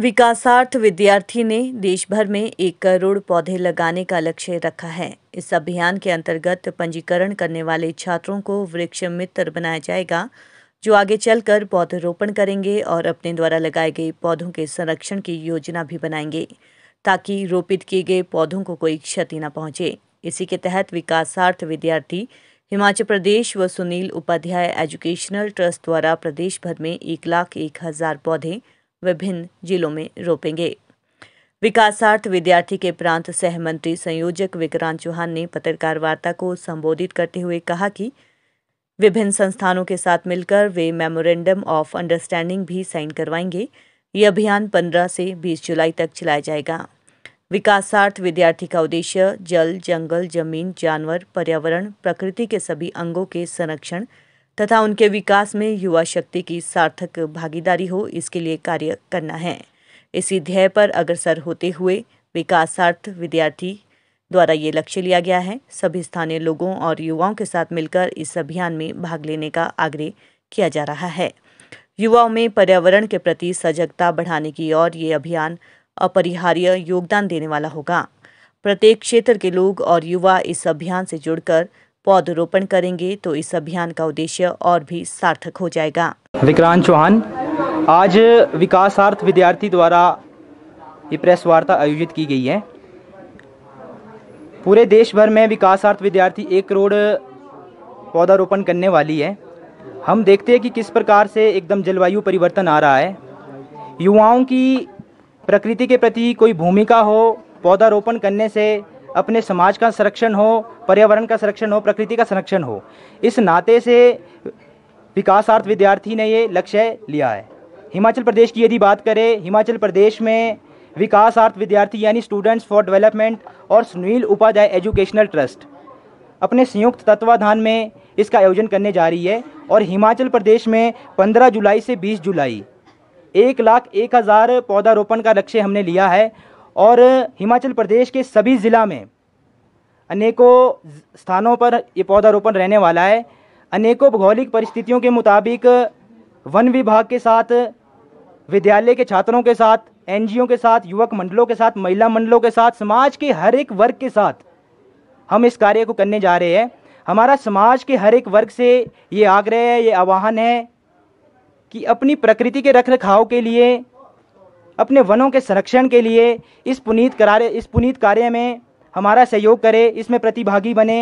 विकासार्थ विद्यार्थी ने देश भर में एक करोड़ पौधे लगाने का लक्ष्य रखा है इस अभियान के अंतर्गत पंजीकरण करने वाले छात्रों को वृक्ष मित्र बनाया जाएगा जो आगे चलकर पौधरोपण करेंगे और अपने द्वारा लगाए गए पौधों के संरक्षण की योजना भी बनाएंगे ताकि रोपित किए गए पौधों को कोई क्षति न पहुंचे इसी के तहत विकासार्थ विद्यार्थी हिमाचल प्रदेश व सुनील उपाध्याय एजुकेशनल ट्रस्ट द्वारा प्रदेश भर में एक लाख एक हज़ार पौधे विभिन्न जिलों में रोपेंगे विकासार्थ विद्यार्थी के प्रांत सहमंत्री संयोजक विक्रांत चौहान ने पत्रकार वार्ता को संबोधित करते हुए कहा कि विभिन्न संस्थानों के साथ मिलकर वे मेमोरेंडम ऑफ अंडरस्टैंडिंग भी साइन करवाएंगे ये अभियान 15 से 20 जुलाई तक चलाया जाएगा विकासार्थ विद्यार्थी का उद्देश्य जल जंगल जमीन जानवर पर्यावरण प्रकृति के सभी अंगों के संरक्षण तथा उनके विकास में युवा शक्ति की सार्थक भागीदारी हो इसके लिए कार्य करना है इसी ध्येय पर अग्रसर होते हुए विकासार्थ विद्यार्थी द्वारा ये लक्ष्य लिया गया है सभी स्थानीय लोगों और युवाओं के साथ मिलकर इस अभियान में भाग लेने का आग्रह किया जा रहा है युवाओं में पर्यावरण के प्रति सजगता बढ़ाने की ओर ये अभियान अपरिहार्य योगदान देने वाला होगा प्रत्येक क्षेत्र के लोग और युवा इस अभियान से जुड़कर पौधरोपण करेंगे तो इस अभियान का उद्देश्य और भी सार्थक हो जाएगा विक्रांत चौहान आज विकासार्थ विद्यार्थी द्वारा ये प्रेस वार्ता आयोजित की गई है पूरे देश भर में विकासार्थ विद्यार्थी एक करोड़ पौधारोपण करने वाली है हम देखते हैं कि किस प्रकार से एकदम जलवायु परिवर्तन आ रहा है युवाओं की प्रकृति के प्रति कोई भूमिका हो पौधारोपण करने से अपने समाज का संरक्षण हो पर्यावरण का संरक्षण हो प्रकृति का संरक्षण हो इस नाते से विकासार्थ विद्यार्थी ने ये लक्ष्य लिया है हिमाचल प्रदेश की यदि बात करें हिमाचल प्रदेश में विकासार्थ विद्यार्थी यानी स्टूडेंट्स फॉर डेवलपमेंट और सुनील उपाध्याय एजुकेशनल ट्रस्ट अपने संयुक्त तत्वाधान में इसका आयोजन करने जा रही है और हिमाचल प्रदेश में 15 जुलाई से 20 जुलाई एक लाख एक हज़ार पौधारोपण का लक्ष्य हमने लिया है और हिमाचल प्रदेश के सभी ज़िला में अनेकों स्थानों पर ये पौधारोपण रहने वाला है अनेकों भौगोलिक परिस्थितियों के मुताबिक वन विभाग के साथ विद्यालय के छात्रों के साथ एनजीओ के साथ युवक मंडलों के साथ महिला मंडलों के साथ समाज के हर एक वर्ग के साथ हम इस कार्य को करने जा रहे हैं हमारा समाज के हर एक वर्ग से ये आग्रह है ये आह्वान है कि अपनी प्रकृति के रख रखाव के लिए अपने वनों के संरक्षण के लिए इस पुनीत करारे इस पुनीत कार्य में हमारा सहयोग करें इसमें प्रतिभागी बने